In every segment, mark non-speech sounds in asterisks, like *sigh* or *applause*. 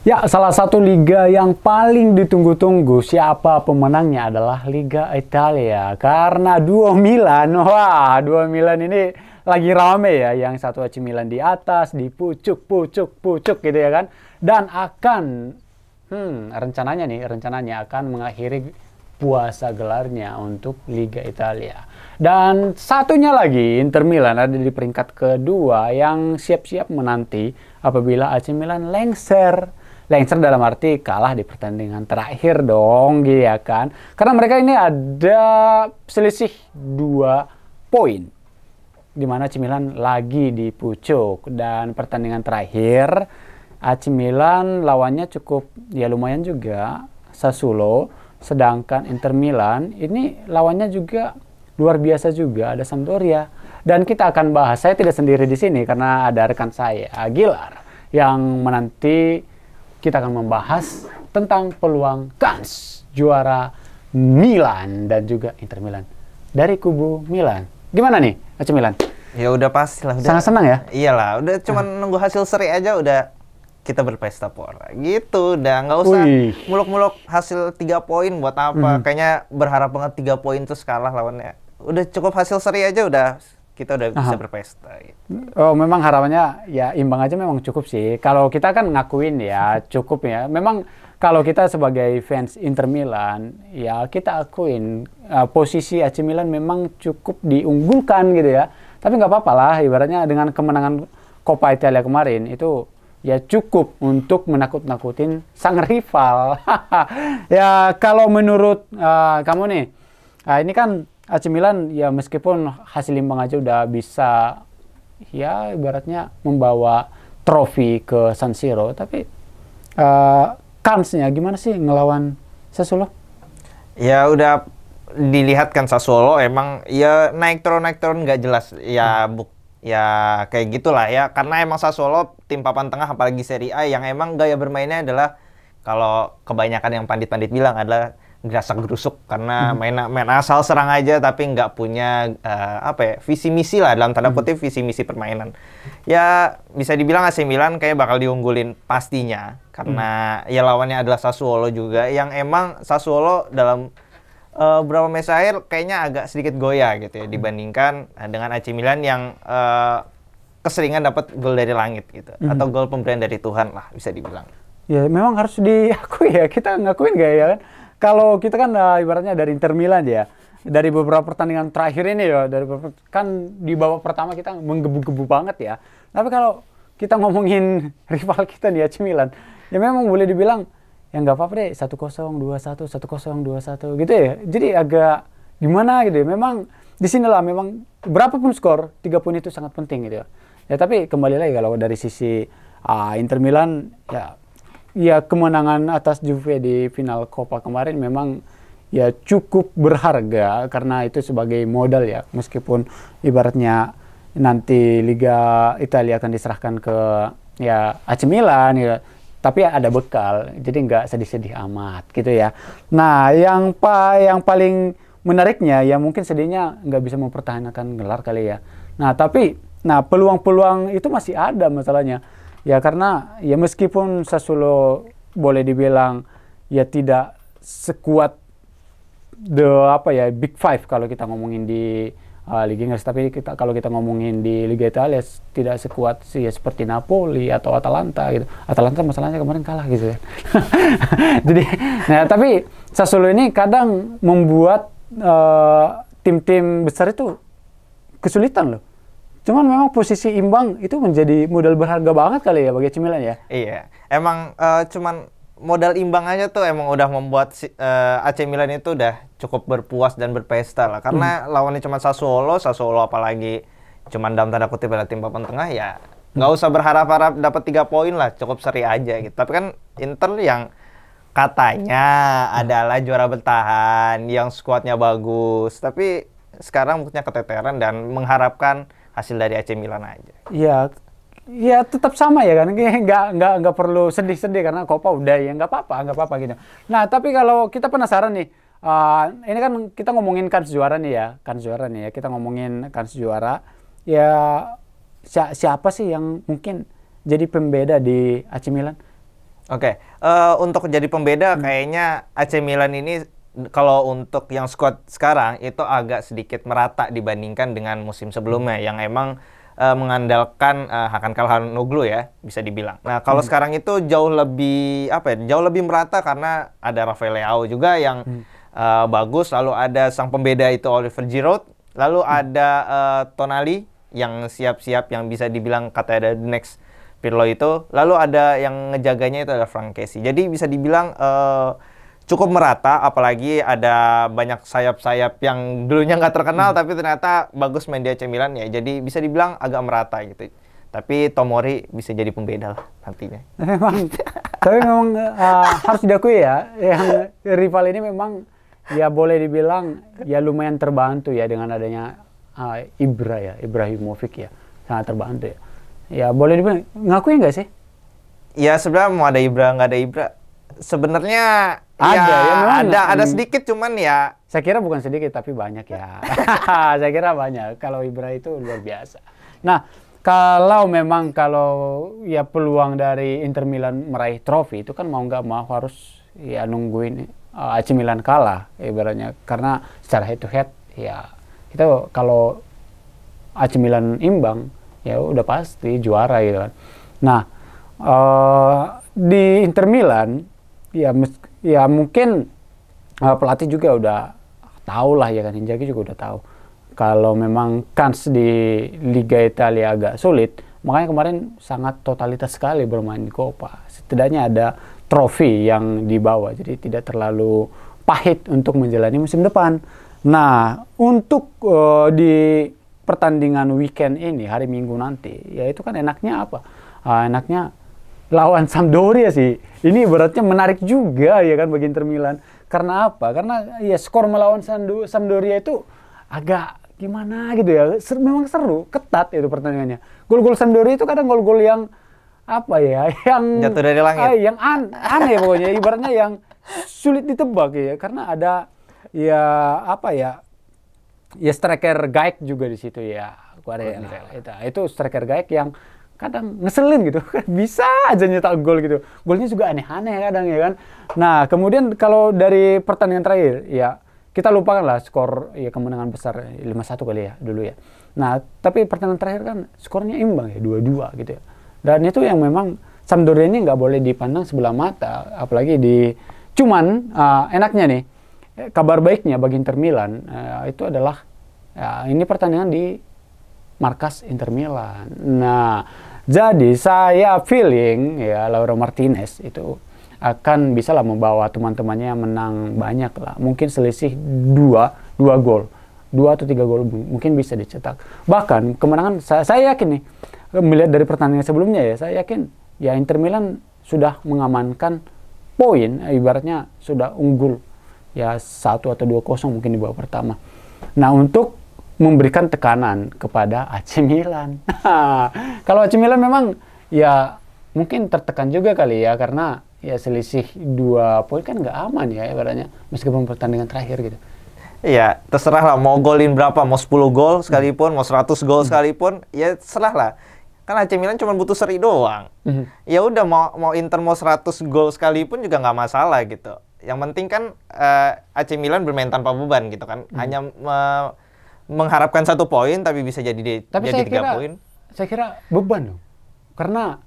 Ya, salah satu liga yang paling ditunggu-tunggu siapa pemenangnya adalah Liga Italia. Karena dua Milan, wah dua Milan ini lagi rame ya. Yang satu AC Milan di atas, dipucuk, pucuk, pucuk gitu ya kan. Dan akan, hmm rencananya nih, rencananya akan mengakhiri puasa gelarnya untuk Liga Italia. Dan satunya lagi Inter Milan ada di peringkat kedua yang siap-siap menanti apabila AC Milan lengser Leinster dalam arti kalah di pertandingan terakhir dong gitu ya kan. Karena mereka ini ada selisih dua poin. Di mana Cimilan lagi dipucuk dan pertandingan terakhir AC Milan lawannya cukup ya lumayan juga Sassuolo sedangkan Inter Milan ini lawannya juga luar biasa juga ada Sampdoria dan kita akan bahas saya tidak sendiri di sini karena ada rekan saya Aguilar yang menanti kita akan membahas tentang peluang kans juara Milan dan juga Inter Milan dari kubu Milan. Gimana nih AC Milan? Ya udah pasti lah. Sangat senang ya? Iyalah, udah cuman ah. nunggu hasil seri aja udah kita berpesta pora gitu udah nggak usah muluk-muluk hasil tiga poin buat apa mm. kayaknya berharap banget tiga poin terus kalah lawannya udah cukup hasil seri aja udah kita udah Aha. bisa berpesta gitu. Oh, memang harapannya ya imbang aja memang cukup sih. Kalau kita kan ngakuin ya cukup ya. Memang kalau kita sebagai fans Inter Milan ya kita akuin uh, posisi AC Milan memang cukup diunggulkan gitu ya. Tapi nggak apa-apa lah ibaratnya dengan kemenangan Coppa Italia kemarin itu ya cukup untuk menakut-nakutin sang *laughs* rival. ya kalau menurut uh, kamu nih, uh, ini kan AC Milan ya meskipun hasil imbang aja udah bisa ya ibaratnya membawa trofi ke San Siro tapi uh, kansnya gimana sih ngelawan Sassuolo? Ya udah dilihatkan Sassuolo emang ya naik turun naik turun nggak jelas ya hmm. buk ya kayak gitulah ya karena emang Sassuolo tim papan tengah apalagi Serie A yang emang gaya bermainnya adalah kalau kebanyakan yang pandit-pandit bilang adalah gerasa gerusuk karena hmm. main main asal serang aja tapi nggak punya uh, apa ya visi misi lah dalam tanda hmm. kutip visi misi permainan ya bisa dibilang AC Milan kayak bakal diunggulin pastinya karena hmm. ya lawannya adalah Sassuolo juga yang emang Sassuolo dalam uh, beberapa match air kayaknya agak sedikit goyah gitu ya hmm. dibandingkan eh, dengan AC Milan yang uh, keseringan dapat gol dari langit gitu hmm. atau gol pemberian dari Tuhan lah bisa dibilang ya memang harus diakui ya kita ngakuin gak ya kan kalau kita kan uh, ibaratnya dari Inter Milan ya dari beberapa pertandingan terakhir ini ya dari kan di babak pertama kita menggebu-gebu banget ya tapi kalau kita ngomongin *laughs* rival kita di AC Milan ya memang boleh dibilang ya nggak apa-apa deh satu kosong dua satu satu kosong dua satu gitu ya jadi agak gimana gitu ya memang di sinilah memang berapapun skor tiga poin itu sangat penting gitu ya ya tapi kembali lagi kalau dari sisi uh, Inter Milan ya ya kemenangan atas Juve di final Copa kemarin memang ya cukup berharga karena itu sebagai modal ya meskipun ibaratnya nanti Liga Italia akan diserahkan ke ya AC Milan ya tapi ada bekal jadi nggak sedih-sedih amat gitu ya nah yang pa yang paling menariknya ya mungkin sedihnya nggak bisa mempertahankan gelar kali ya nah tapi nah peluang-peluang itu masih ada masalahnya Ya karena ya meskipun Sassuolo boleh dibilang ya tidak sekuat the apa ya big five kalau kita ngomongin di uh, Liga Inggris tapi kita kalau kita ngomongin di Liga Italia tidak sekuat sih ya seperti Napoli atau Atalanta gitu. Atalanta masalahnya kemarin kalah gitu ya. *laughs* Jadi nah tapi Sassuolo ini kadang membuat uh, tim-tim uh, tim besar itu kesulitan loh. Cuman memang posisi imbang itu menjadi modal berharga banget kali ya bagi cemilan ya. Iya, emang uh, cuman modal imbang aja tuh emang udah membuat si, uh, eh, AC Milan itu udah cukup berpuas dan berpesta lah karena hmm. lawannya cuma Sassuolo, Sassuolo apalagi cuma dalam tanda kutip pada tim papan tengah ya nggak hmm. usah berharap-harap dapat tiga poin lah cukup seri aja gitu tapi kan Inter yang katanya hmm. adalah juara bertahan yang skuadnya bagus tapi sekarang buktinya keteteran dan mengharapkan hasil dari AC Milan aja. Iya, iya tetap sama ya kan nggak nggak nggak perlu sedih-sedih karena Copa udah ya nggak apa-apa nggak apa-apa gitu nah tapi kalau kita penasaran nih uh, ini kan kita ngomongin kan juara nih ya kan juara nih ya kita ngomongin kan juara ya si siapa sih yang mungkin jadi pembeda di AC Milan oke okay. uh, eh, untuk jadi pembeda hmm. kayaknya AC Milan ini kalau untuk yang squad sekarang itu agak sedikit merata dibandingkan dengan musim sebelumnya yang emang uh, mengandalkan uh, Hakan Kalhanoglu ya bisa dibilang. Nah kalau hmm. sekarang itu jauh lebih apa ya jauh lebih merata karena ada Rafael Leao juga yang hmm. uh, bagus, lalu ada sang pembeda itu Oliver Giroud, lalu hmm. ada uh, Tonali yang siap-siap yang bisa dibilang kata ada the next Pirlo itu, lalu ada yang ngejaganya itu ada Frank Casey. Jadi bisa dibilang uh, cukup merata apalagi ada banyak sayap-sayap yang dulunya nggak terkenal hmm. tapi ternyata bagus main di AC Milan ya jadi bisa dibilang agak merata gitu tapi Tomori bisa jadi pembeda lah nantinya *laughs* memang tapi memang uh, harus diakui ya yang rival ini memang ya boleh dibilang ya lumayan terbantu ya dengan adanya uh, Ibra ya Ibrahimovic ya sangat terbantu ya ya boleh dibilang ngakuin nggak sih ya sebenarnya mau ada Ibra nggak ada Ibra sebenarnya Iya, ada ya, ya Ada ada hmm. sedikit cuman ya. Saya kira bukan sedikit tapi banyak ya. *laughs* saya kira banyak. Kalau Ibra itu luar biasa. Nah, kalau memang kalau ya peluang dari Inter Milan meraih trofi itu kan mau nggak mau harus ya nungguin uh, eh, AC Milan kalah ibaratnya karena secara head to head ya kita kalau AC Milan imbang ya udah pasti juara gitu kan. Nah, uh, di Inter Milan ya mes ya mungkin uh, pelatih juga udah tahu lah ya kan Inzaghi juga udah tahu kalau memang kans di Liga Italia agak sulit makanya kemarin sangat totalitas sekali bermain di Copa setidaknya ada trofi yang dibawa jadi tidak terlalu pahit untuk menjalani musim depan nah untuk uh, di pertandingan weekend ini hari Minggu nanti ya itu kan enaknya apa uh, enaknya lawan Sampdoria sih. Ini ibaratnya menarik juga ya kan bagi Inter Milan. Karena apa? Karena ya skor melawan Sampdoria itu agak gimana gitu ya. Ser memang seru, ketat itu pertandingannya. Gol-gol Sampdoria itu kadang gol-gol yang apa ya *laughs* yang jatuh dari langit Ay, yang an aneh pokoknya ibaratnya yang sulit ditebak ya karena ada ya apa ya ya striker Gaik juga di situ ya oh, itu itu striker Gaik yang kadang ngeselin gitu *laughs* bisa aja nyetak gol gitu golnya juga aneh-aneh kadang ya kan nah kemudian kalau dari pertandingan terakhir ya kita lupakan lah skor ya kemenangan besar 5-1 ya, kali ya dulu ya nah tapi pertandingan terakhir kan skornya imbang ya 2-2 gitu ya dan itu yang memang Sampdoria ini nggak boleh dipandang sebelah mata apalagi di cuman uh, enaknya nih eh, kabar baiknya bagi Inter Milan uh, itu adalah ya, ini pertandingan di markas Inter Milan nah jadi saya feeling ya Laura Martinez itu akan bisa lah membawa teman-temannya menang banyak lah. Mungkin selisih dua, dua gol. Dua atau tiga gol mungkin bisa dicetak. Bahkan kemenangan, saya, saya yakin nih, melihat dari pertandingan sebelumnya ya, saya yakin ya Inter Milan sudah mengamankan poin, ibaratnya sudah unggul ya satu atau dua kosong mungkin di babak pertama. Nah untuk memberikan tekanan kepada AC Milan. *laughs* Kalau AC Milan memang ya mungkin tertekan juga kali ya karena ya selisih dua poin kan nggak aman ya ibaratnya meskipun pertandingan terakhir gitu. Iya, terserah lah mau golin berapa, mau 10 gol sekalipun, mau 100 gol hmm. sekalipun, ya terserah lah. Kan AC Milan cuma butuh seri doang. Hmm. Ya udah mau mau Inter mau 100 gol sekalipun juga nggak masalah gitu. Yang penting kan uh, eh, AC Milan bermain tanpa beban gitu kan, hmm. hanya uh, mengharapkan satu poin tapi bisa jadi di, tapi jadi tiga poin. Saya kira beban dong. Karena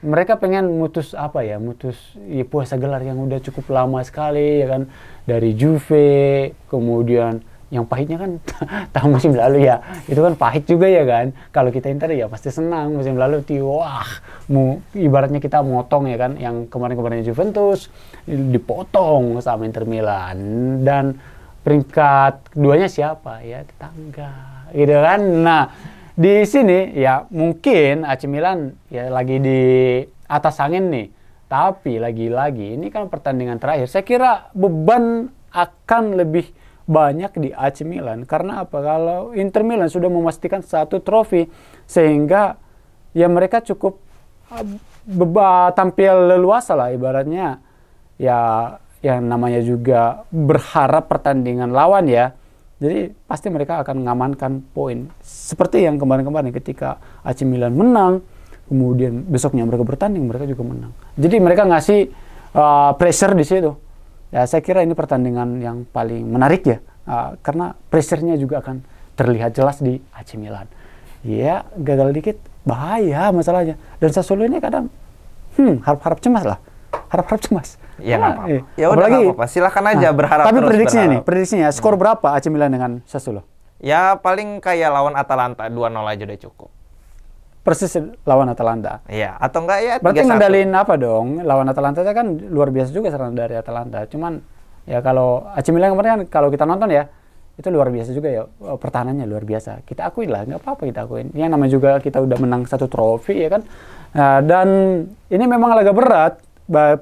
mereka pengen mutus apa ya, mutus ya, puasa gelar yang udah cukup lama sekali ya kan dari Juve, kemudian yang pahitnya kan *laughs* tahun musim lalu ya itu kan pahit juga ya kan kalau kita Inter ya pasti senang musim lalu tio wah mu, ibaratnya kita motong ya kan yang kemarin-kemarin Juventus dipotong sama Inter Milan dan peringkat keduanya siapa ya tetangga gitu kan nah di sini ya mungkin AC Milan ya lagi di atas angin nih tapi lagi-lagi ini kan pertandingan terakhir saya kira beban akan lebih banyak di AC Milan karena apa kalau Inter Milan sudah memastikan satu trofi sehingga ya mereka cukup ah, beba, tampil leluasa lah ibaratnya ya yang namanya juga berharap pertandingan lawan ya. Jadi pasti mereka akan mengamankan poin. Seperti yang kemarin-kemarin ketika AC Milan menang, kemudian besoknya mereka bertanding, mereka juga menang. Jadi mereka ngasih uh, pressure di situ. Ya, saya kira ini pertandingan yang paling menarik ya, uh, karena pressure-nya juga akan terlihat jelas di AC Milan. Ya, gagal dikit bahaya masalahnya. Dan Sassuolo ini kadang hmm, harap-harap cemas lah harap-harap cemas. Ya apa-apa. Eh, ya udah Apalagi, apa-apa. Silahkan aja nah, berharap Tapi terus prediksinya berharap. nih, prediksinya hmm. skor hmm. berapa AC Milan dengan Sassuolo? Ya paling kayak lawan Atalanta 2-0 aja udah cukup. Persis lawan Atalanta. Iya, atau enggak ya 3-1. Berarti ngendalin apa dong? Lawan Atalanta kan luar biasa juga serangan dari Atalanta. Cuman ya kalau AC Milan kemarin kan kalau kita nonton ya itu luar biasa juga ya oh, pertahanannya luar biasa kita akuin lah nggak apa-apa kita akuin yang namanya juga kita udah menang satu trofi ya kan nah, dan ini memang laga berat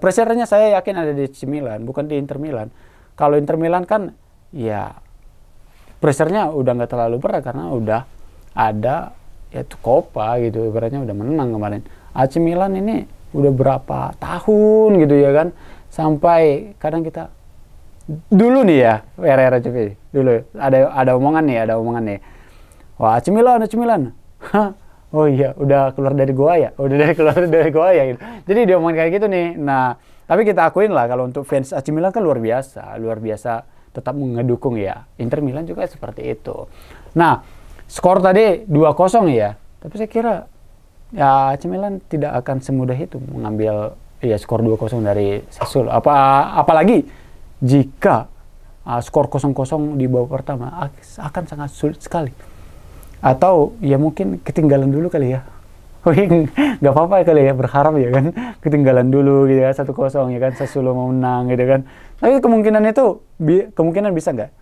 Presernya saya yakin ada di AC bukan di Inter Milan. Kalau Inter Milan kan ya presernya udah nggak terlalu berat karena udah ada ya itu Copa gitu ibaratnya udah menang kemarin. AC Milan ini udah berapa tahun gitu ya kan sampai kadang kita dulu nih ya era-era dulu ada ada omongan nih ada omongan nih wah AC Milan AC Milan oh iya udah keluar dari gua ya udah dari keluar *laughs* dari gua ya gitu. jadi dia omongin kayak gitu nih nah tapi kita akuin lah kalau untuk fans AC Milan kan luar biasa luar biasa tetap mengedukung ya Inter Milan juga seperti itu nah skor tadi 2-0 ya tapi saya kira ya AC Milan tidak akan semudah itu mengambil ya skor 2-0 dari Sassuolo apa apalagi jika uh, skor 0-0 di babak pertama akan sangat sulit sekali atau ya mungkin ketinggalan dulu kali ya *laughs* nggak apa-apa kali ya berharap ya kan *laughs* ketinggalan dulu gitu ya satu kosong ya kan sesuluh mau menang gitu kan tapi kemungkinan itu bi kemungkinan bisa nggak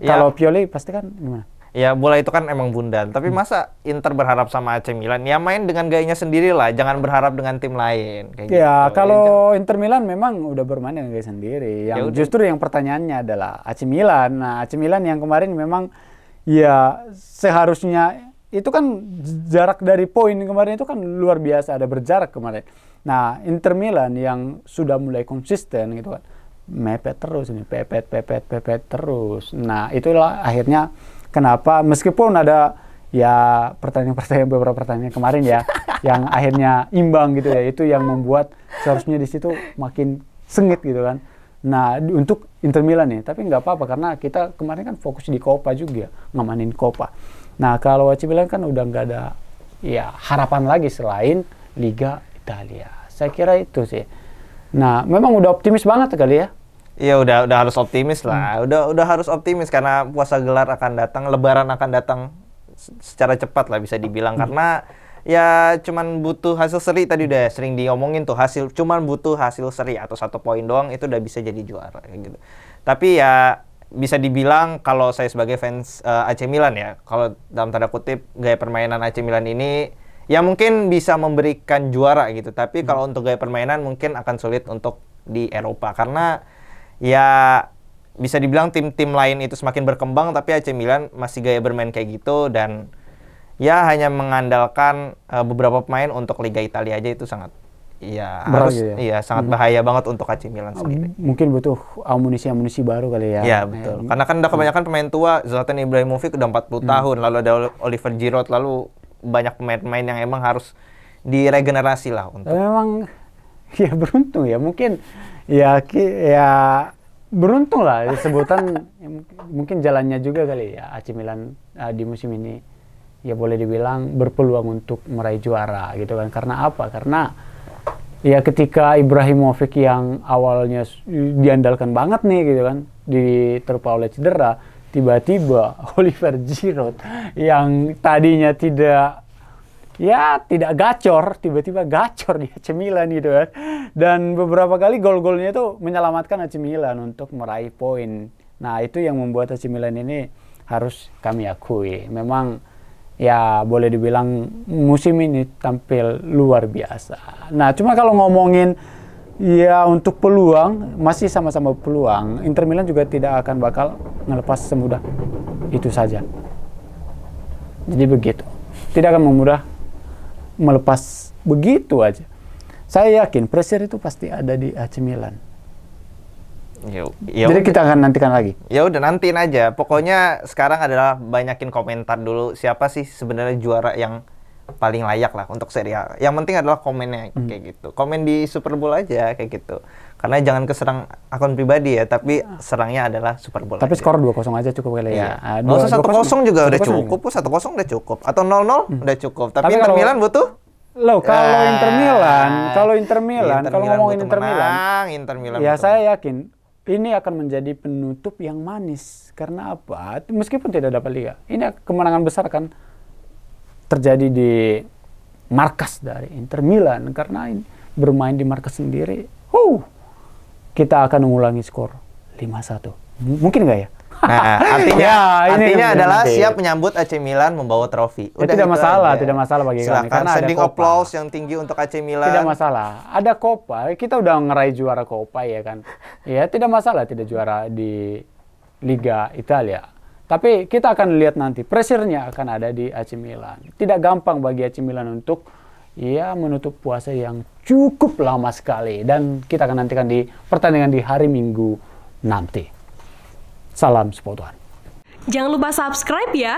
ya. kalau Pioli pasti kan gimana ya bola itu kan emang bundan tapi hmm. masa Inter berharap sama AC Milan ya main dengan gayanya sendiri lah jangan berharap dengan tim lain kayak ya gitu. Ya, kalau ya, Inter Milan memang udah bermain dengan gaya sendiri yang ya justru yang pertanyaannya adalah AC Milan nah AC Milan yang kemarin memang ya seharusnya itu kan jarak dari poin kemarin itu kan luar biasa ada berjarak kemarin. Nah, Inter Milan yang sudah mulai konsisten gitu kan. Mepet terus ini, pepet pepet pepet terus. Nah, itulah akhirnya kenapa meskipun ada ya pertanyaan-pertanyaan beberapa pertanyaan kemarin ya *laughs* yang akhirnya imbang gitu ya, itu yang membuat seharusnya di situ makin sengit gitu kan. Nah, untuk Inter Milan ya, tapi nggak apa-apa karena kita kemarin kan fokus di Copa juga, ngamanin Copa. Nah kalau AC Milan kan udah nggak ada ya harapan lagi selain Liga Italia. Saya kira itu sih. Nah memang udah optimis banget kali ya Iya udah udah harus optimis lah. Hmm. Udah udah harus optimis karena puasa gelar akan datang, lebaran akan datang secara cepat lah bisa dibilang hmm. karena ya cuman butuh hasil seri tadi udah ya, sering diomongin tuh hasil cuman butuh hasil seri atau satu poin doang itu udah bisa jadi juara gitu. Tapi ya bisa dibilang kalau saya sebagai fans uh, eh, AC Milan ya, kalau dalam tanda kutip gaya permainan AC Milan ini ya mungkin bisa memberikan juara gitu. Tapi hmm. kalau untuk gaya permainan mungkin akan sulit untuk di Eropa karena ya bisa dibilang tim-tim lain itu semakin berkembang tapi AC Milan masih gaya bermain kayak gitu dan ya hanya mengandalkan uh, beberapa pemain untuk Liga Italia aja itu sangat Iya, harus ya? iya sangat hmm. bahaya hmm. banget untuk AC Milan ah, sendiri. Mungkin butuh amunisi-amunisi baru kali ya. Iya, betul. Hmm. Karena kan udah kebanyakan pemain tua, Zlatan Ibrahimovic udah 40 hmm. tahun, lalu ada Oliver Giroud, lalu banyak pemain-pemain yang emang harus diregenerasi lah untuk. Memang *laughs* ya beruntung ya, mungkin ya ya beruntung lah sebutan *laughs* ya mungkin jalannya juga kali ya AC Milan uh, di musim ini ya boleh dibilang berpeluang untuk meraih juara gitu kan karena apa karena ya ketika Ibrahimovic yang awalnya diandalkan banget nih gitu kan diterpa oleh cedera tiba-tiba *laughs* Oliver Giroud yang tadinya tidak ya tidak gacor tiba-tiba gacor di Cemilan Milan gitu kan dan beberapa kali gol-golnya itu menyelamatkan AC Milan untuk meraih poin nah itu yang membuat AC Milan ini harus kami akui memang ya boleh dibilang musim ini tampil luar biasa. Nah, cuma kalau ngomongin ya untuk peluang masih sama-sama peluang. Inter Milan juga tidak akan bakal ngelepas semudah itu saja. Jadi begitu. Tidak akan memudah melepas begitu aja. Saya yakin pressure itu pasti ada di AC Milan. Yo, iya, yo. Iya. Jadi kita akan nantikan lagi. Ya udah nantiin aja. Pokoknya sekarang adalah banyakin komentar dulu siapa sih sebenarnya juara yang paling layak lah untuk serial. Yang penting adalah komennya hmm. kayak gitu. Komen di Super Bowl aja kayak gitu. Karena jangan keserang akun pribadi ya, tapi ah. serangnya adalah Super Bowl. Tapi aja. skor 2-0 aja cukup kali ya. Iya. Uh, usah 1-0 juga 2-0 udah 2-0 cukup, 1-0 udah cukup atau 0-0 hmm. udah cukup. Tapi, tapi Inter kalau... Milan butuh Loh, kalau ah. Inter Milan, kalau Inter Milan, kalau ngomongin Inter Milan, Inter Milan. Ya saya yakin ini akan menjadi penutup yang manis. Karena apa? Meskipun tidak dapat liga, ini kemenangan besar akan terjadi di markas dari Inter Milan karena ini bermain di markas sendiri. Huh, kita akan mengulangi skor 5-1. Mungkin nggak ya? Nah, *laughs* artinya ya, ini artinya adalah siap menyambut AC Milan membawa trofi. Ya, udah tidak gitu masalah, aja. tidak masalah bagi Silakan. kami karena sending applause yang tinggi untuk AC Milan. Tidak masalah. Ada Copa, kita udah ngerai juara Copa ya kan. ya, tidak masalah tidak juara di Liga Italia. Tapi kita akan lihat nanti pressure-nya akan ada di AC Milan. Tidak gampang bagi AC Milan untuk ya menutup puasa yang cukup lama sekali dan kita akan nantikan di pertandingan di hari Minggu nanti. Salam sepuluh Jangan lupa subscribe ya.